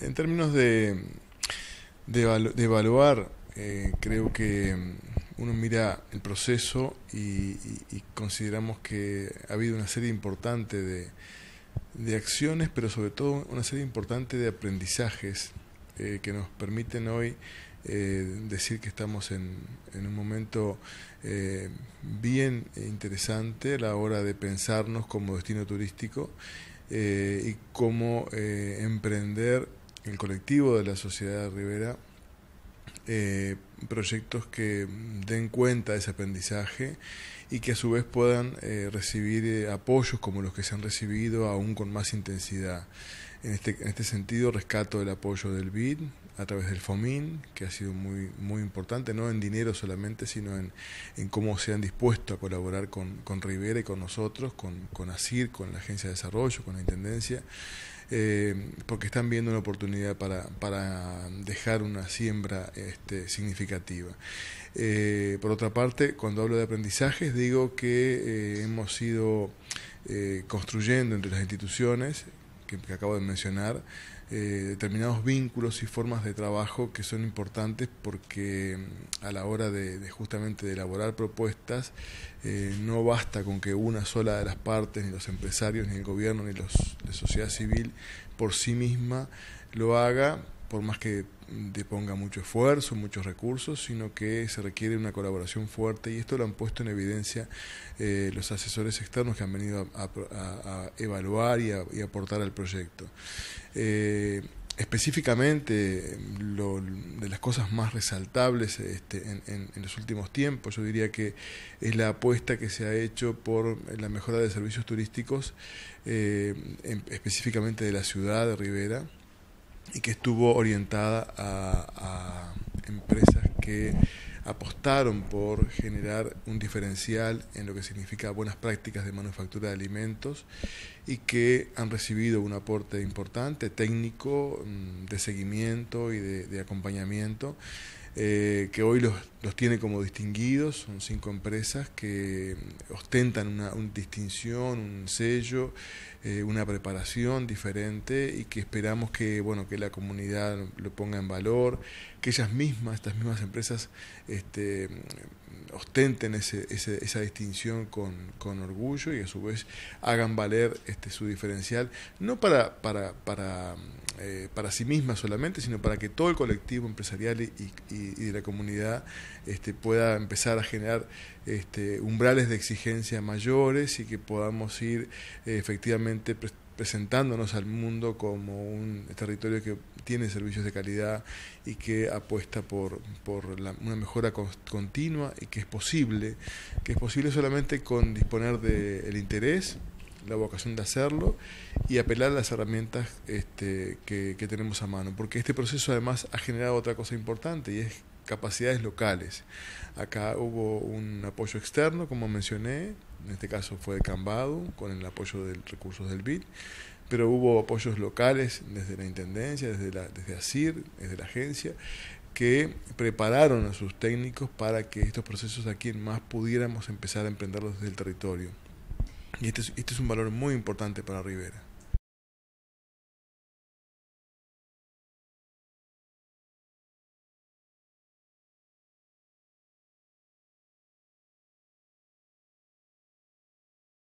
en términos de, evaluar, eh, creo que mm, uno mira el proceso y, consideramos que ha habido una serie importante de, de acciones, pero sobre todo una serie importante de aprendizajes eh, que nos permiten hoy eh, decir que estamos en, en un momento bien e interesante a la hora de pensarnos como destino turístico y cómo emprender el colectivo de la sociedad de Rivera eh, proyectos que den cuenta de ese aprendizaje y que a su vez puedan eh, recibir eh, apoyos como los que se han recibido aún con más intensidad. Este, en este, sentido, rescato el apoyo del BID a través del FOMIN, que ha sido muy, muy importante, no en dinero solamente, sino en, en cómo se han dispuesto a colaborar con, con Rivera y con nosotros, con, con ASIR, con la Agencia de Desarrollo, con la Intendencia. Eh, porque están viendo una oportunidad para, para dejar una siembra este, significativa. Eh, por otra parte, cuando hablo de aprendizajes, digo que eh, hemos ido construyendo entre las instituciones que, acabo de mencionar, eh, determinados vínculos y formas de trabajo que son importantes porque mm, a la hora de, justamente de elaborar propuestas eh, no basta con que una sola de las partes, ni los empresarios, ni el gobierno, ni los, la sociedad civil por sí misma lo haga por más que deponga mucho esfuerzo, muchos recursos, sino que se requiere una colaboración fuerte y esto lo han puesto en evidencia eh, los asesores externos que han venido a, evaluar y, a, aportar al proyecto. Eh, específicamente de las cosas más resaltables este, en, los últimos tiempos, yo diría que es la apuesta que se ha hecho por la mejora de servicios turísticos, eh, específicamente de la ciudad de Rivera y que estuvo orientada a, empresas que apostaron por generar un diferencial en lo que significa buenas prácticas de manufactura de alimentos y que han recibido un aporte importante técnico mm, de seguimiento y de, acompañamiento eh, que hoy los, tiene como distinguidos. Son cinco empresas que ostentan una distinción, un sello eh, una preparación diferente y que esperamos que, bueno, que la comunidad lo ponga en valor, que ellas mismas, estas mismas empresas, este, ostenten ese, esa distinción con, orgullo y a su vez hagan valer este, su diferencial, no para, para, para, eh, sí mismas solamente, sino para que todo el colectivo empresarial y, de la comunidad este, pueda empezar a generar este, umbrales de exigencia mayores y que podamos ir eh, efectivamente presentándonos al mundo como un territorio que tiene servicios de calidad y que apuesta por, una mejora continua y que es posible, que es posible solamente con disponer del interés, la vocación de hacerlo y apelar a las herramientas este, que, que tenemos a mano, porque este proceso además ha generado otra cosa importante y es capacidades locales. Acá hubo un apoyo externo, como mencioné, en este caso fue de Cambado, con el apoyo de recursos del BID, pero hubo apoyos locales desde la Intendencia, desde, la, desde ASIR, desde la agencia, que prepararon a sus técnicos para que estos procesos aquí en más pudiéramos empezar a emprenderlos desde el territorio. Y este es este un valor muy importante para Rivera.